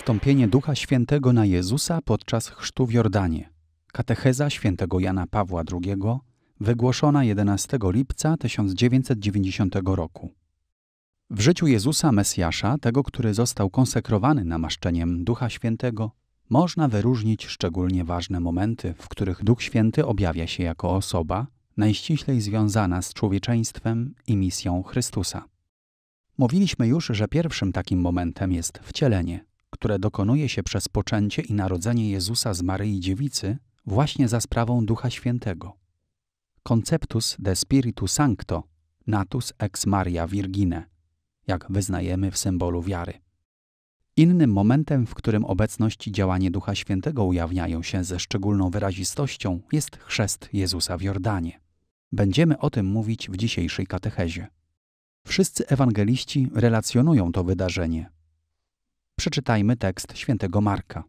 Zstąpienie Ducha Świętego na Jezusa podczas chrztu w Jordanie. Katecheza świętego Jana Pawła II, wygłoszona 11 lipca 1990 roku. W życiu Jezusa Mesjasza, tego, który został konsekrowany namaszczeniem Ducha Świętego, można wyróżnić szczególnie ważne momenty, w których Duch Święty objawia się jako osoba najściślej związana z człowieczeństwem i misją Chrystusa. Mówiliśmy już, że pierwszym takim momentem jest wcielenie – które dokonuje się przez poczęcie i narodzenie Jezusa z Maryi Dziewicy właśnie za sprawą Ducha Świętego. Conceptus de Spiritu Sancto natus ex Maria Virgine, jak wyznajemy w symbolu wiary. Innym momentem, w którym obecność i działanie Ducha Świętego ujawniają się ze szczególną wyrazistością, jest chrzest Jezusa w Jordanie. Będziemy o tym mówić w dzisiejszej katechezie. Wszyscy ewangeliści relacjonują to wydarzenie, przeczytajmy tekst świętego Marka.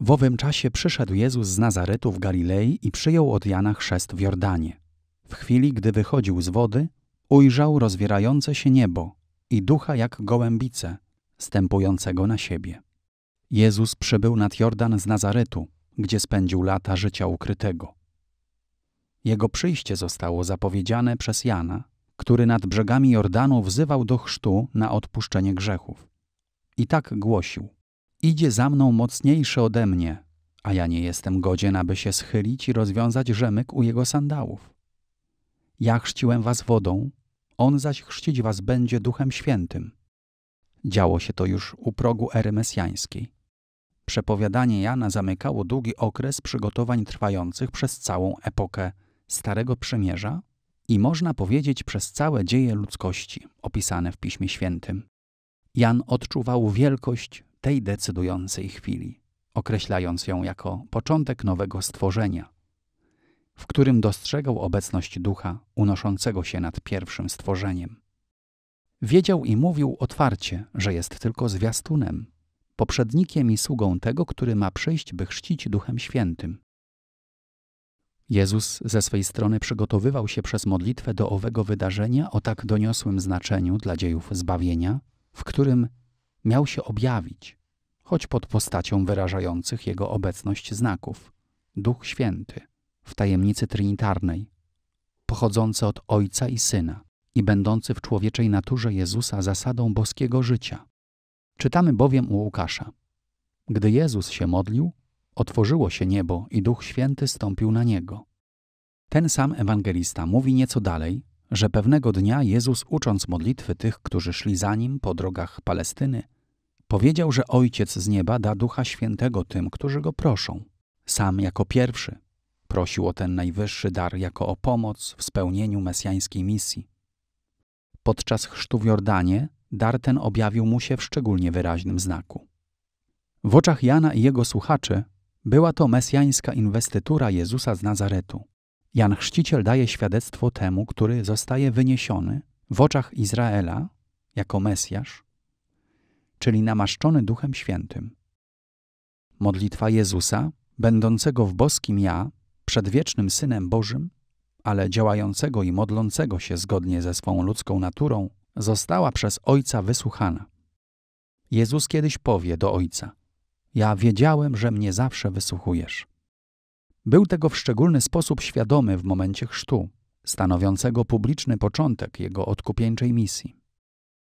W owym czasie przyszedł Jezus z Nazaretu w Galilei i przyjął od Jana chrzest w Jordanie. W chwili, gdy wychodził z wody, ujrzał rozwierające się niebo i ducha jak gołębice, stępującego na siebie. Jezus przybył nad Jordan z Nazaretu, gdzie spędził lata życia ukrytego. Jego przyjście zostało zapowiedziane przez Jana, który nad brzegami Jordanu wzywał do chrztu na odpuszczenie grzechów. I tak głosił: Idzie za mną mocniejszy ode mnie, a ja nie jestem godzien, aby się schylić i rozwiązać rzemyk u jego sandałów. Ja chrzciłem was wodą, on zaś chrzcić was będzie duchem świętym. Działo się to już u progu ery mesjańskiej. Przepowiadanie Jana zamykało długi okres przygotowań trwających przez całą epokę Starego Przymierza i można powiedzieć przez całe dzieje ludzkości opisane w Piśmie Świętym. Jan odczuwał wielkość tej decydującej chwili, określając ją jako początek nowego stworzenia, w którym dostrzegał obecność ducha unoszącego się nad pierwszym stworzeniem. Wiedział i mówił otwarcie, że jest tylko zwiastunem, poprzednikiem i sługą tego, który ma przyjść, by chrzcić Duchem Świętym. Jezus ze swej strony przygotowywał się przez modlitwę do owego wydarzenia o tak doniosłym znaczeniu dla dziejów zbawienia, w którym miał się objawić, choć pod postacią wyrażających jego obecność znaków, Duch Święty w tajemnicy trinitarnej, pochodzący od Ojca i Syna i będący w człowieczej naturze Jezusa zasadą boskiego życia. Czytamy bowiem u Łukasza. Gdy Jezus się modlił, otworzyło się niebo i Duch Święty stąpił na niego. Ten sam ewangelista mówi nieco dalej, że pewnego dnia Jezus, ucząc modlitwy tych, którzy szli za nim po drogach Palestyny, powiedział, że Ojciec z nieba da Ducha Świętego tym, którzy go proszą. Sam jako pierwszy prosił o ten najwyższy dar jako o pomoc w spełnieniu mesjańskiej misji. Podczas chrztu w Jordanie dar ten objawił mu się w szczególnie wyraźnym znaku. W oczach Jana i jego słuchaczy była to mesjańska inwestytura Jezusa z Nazaretu. Jan Chrzciciel daje świadectwo temu, który zostaje wyniesiony w oczach Izraela jako Mesjasz, czyli namaszczony Duchem Świętym. Modlitwa Jezusa, będącego w boskim ja, przedwiecznym Synem Bożym, ale działającego i modlącego się zgodnie ze swą ludzką naturą, została przez Ojca wysłuchana. Jezus kiedyś powie do Ojca: Ja wiedziałem, że mnie zawsze wysłuchujesz. Był tego w szczególny sposób świadomy w momencie chrztu, stanowiącego publiczny początek jego odkupieńczej misji.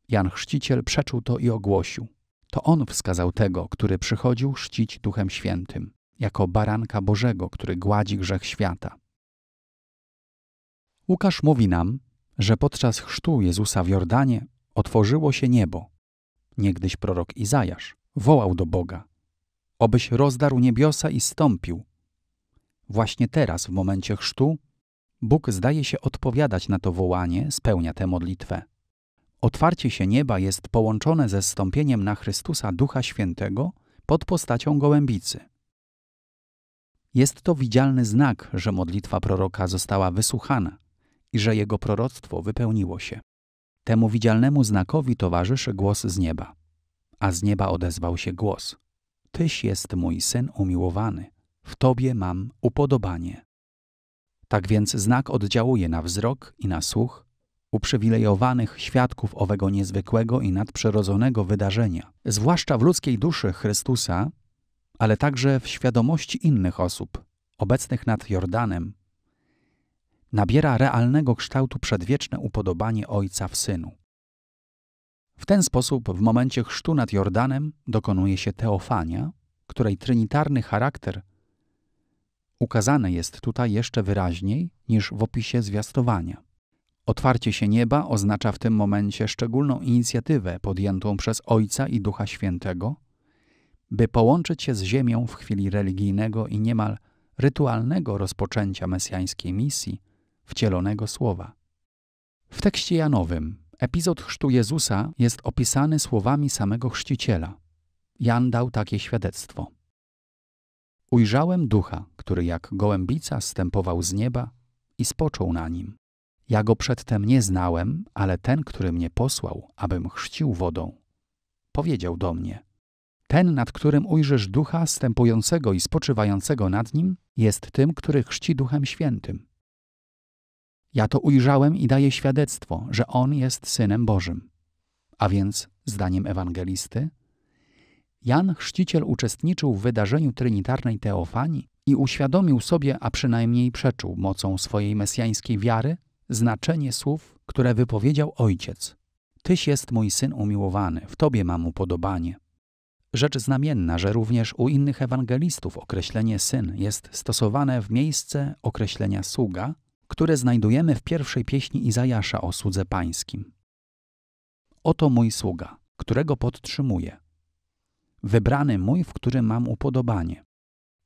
Jan Chrzciciel przeczuł to i ogłosił. To on wskazał tego, który przychodził chrzcić Duchem Świętym, jako baranka Bożego, który gładzi grzech świata. Łukasz mówi nam, że podczas chrztu Jezusa w Jordanie otworzyło się niebo. Niegdyś prorok Izajasz wołał do Boga: Obyś rozdarł niebiosa i stąpił, właśnie teraz, w momencie chrztu, Bóg zdaje się odpowiadać na to wołanie, spełnia tę modlitwę. Otwarcie się nieba jest połączone ze stąpieniem na Chrystusa Ducha Świętego pod postacią gołębicy. Jest to widzialny znak, że modlitwa proroka została wysłuchana i że jego proroctwo wypełniło się. Temu widzialnemu znakowi towarzyszy głos z nieba. A z nieba odezwał się głos: Tyś jest mój syn umiłowany, w Tobie mam upodobanie. Tak więc znak oddziałuje na wzrok i na słuch uprzywilejowanych świadków owego niezwykłego i nadprzyrodzonego wydarzenia, zwłaszcza w ludzkiej duszy Chrystusa, ale także w świadomości innych osób obecnych nad Jordanem, nabiera realnego kształtu przedwieczne upodobanie Ojca w Synu. W ten sposób w momencie chrztu nad Jordanem dokonuje się teofania, której trinitarny charakter – ukazane jest tutaj jeszcze wyraźniej niż w opisie zwiastowania. Otwarcie się nieba oznacza w tym momencie szczególną inicjatywę podjętą przez Ojca i Ducha Świętego, by połączyć się z ziemią w chwili religijnego i niemal rytualnego rozpoczęcia mesjańskiej misji wcielonego słowa. W tekście Janowym epizod chrztu Jezusa jest opisany słowami samego chrzciciela. Jan dał takie świadectwo. Ujrzałem ducha, który jak gołębica stępował z nieba i spoczął na nim. Ja go przedtem nie znałem, ale ten, który mnie posłał, abym chrzcił wodą, powiedział do mnie: Ten, nad którym ujrzysz ducha stępującego i spoczywającego nad nim, jest tym, który chrzci duchem świętym. Ja to ujrzałem i daję świadectwo, że on jest synem Bożym. A więc, zdaniem ewangelisty, Jan Chrzciciel uczestniczył w wydarzeniu trinitarnej Teofanii i uświadomił sobie, a przynajmniej przeczuł mocą swojej mesjańskiej wiary, znaczenie słów, które wypowiedział Ojciec. Tyś jest mój syn umiłowany, w Tobie mam upodobanie. Rzecz znamienna, że również u innych ewangelistów określenie syn jest stosowane w miejsce określenia sługa, które znajdujemy w pierwszej pieśni Izajasza o słudze pańskim. Oto mój sługa, którego podtrzymuje, wybrany mój, w którym mam upodobanie.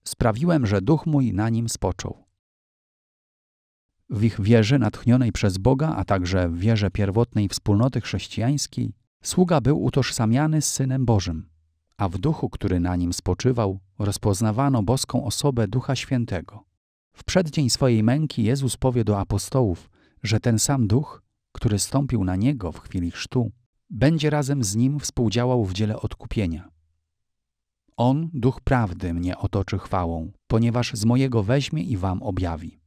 Sprawiłem, że duch mój na nim spoczął. W ich wierze natchnionej przez Boga, a także w wierze pierwotnej wspólnoty chrześcijańskiej, sługa był utożsamiany z Synem Bożym, a w duchu, który na nim spoczywał, rozpoznawano boską osobę Ducha Świętego. W przeddzień swojej męki Jezus powie do apostołów, że ten sam duch, który stąpił na niego w chwili chrztu, będzie razem z nim współdziałał w dziele odkupienia. On, Duch Prawdy, mnie otoczy chwałą, ponieważ z mojego weźmie i wam objawi.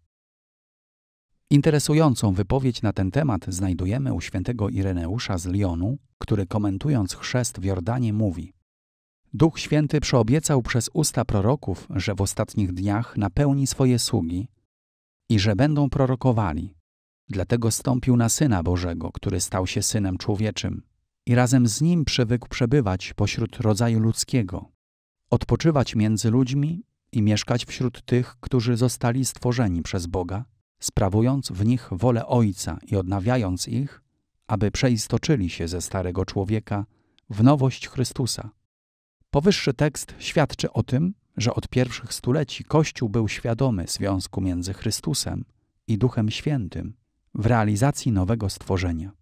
Interesującą wypowiedź na ten temat znajdujemy u świętego Ireneusza z Lyonu, który komentując chrzest w Jordanie mówi Duch Święty przeobiecał przez usta proroków, że w ostatnich dniach napełni swoje sługi i że będą prorokowali. Dlatego stąpił na Syna Bożego, który stał się Synem Człowieczym i razem z Nim przywykł przebywać pośród rodzaju ludzkiego, odpoczywać między ludźmi i mieszkać wśród tych, którzy zostali stworzeni przez Boga, sprawując w nich wolę Ojca i odnawiając ich, aby przeistoczyli się ze starego człowieka w nowość Chrystusa. Powyższy tekst świadczy o tym, że od pierwszych stuleci Kościół był świadomy związku między Chrystusem i Duchem Świętym w realizacji nowego stworzenia.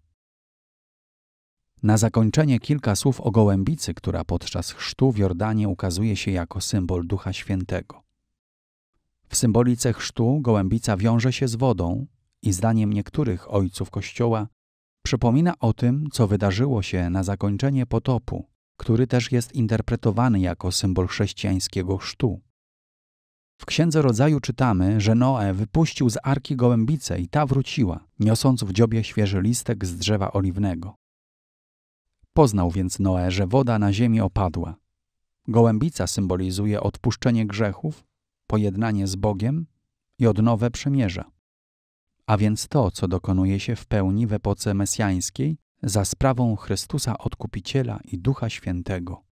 Na zakończenie kilka słów o gołębicy, która podczas chrztu w Jordanie ukazuje się jako symbol Ducha Świętego. W symbolice chrztu gołębica wiąże się z wodą i zdaniem niektórych ojców Kościoła przypomina o tym, co wydarzyło się na zakończenie potopu, który też jest interpretowany jako symbol chrześcijańskiego chrztu. W Księdze Rodzaju czytamy, że Noe wypuścił z arki gołębicę i ta wróciła, niosąc w dziobie świeży listek z drzewa oliwnego. Poznał więc Noe, że woda na ziemi opadła. Gołębica symbolizuje odpuszczenie grzechów, pojednanie z Bogiem i odnowę przymierza. A więc to, co dokonuje się w pełni w epoce mesjańskiej za sprawą Chrystusa Odkupiciela i Ducha Świętego.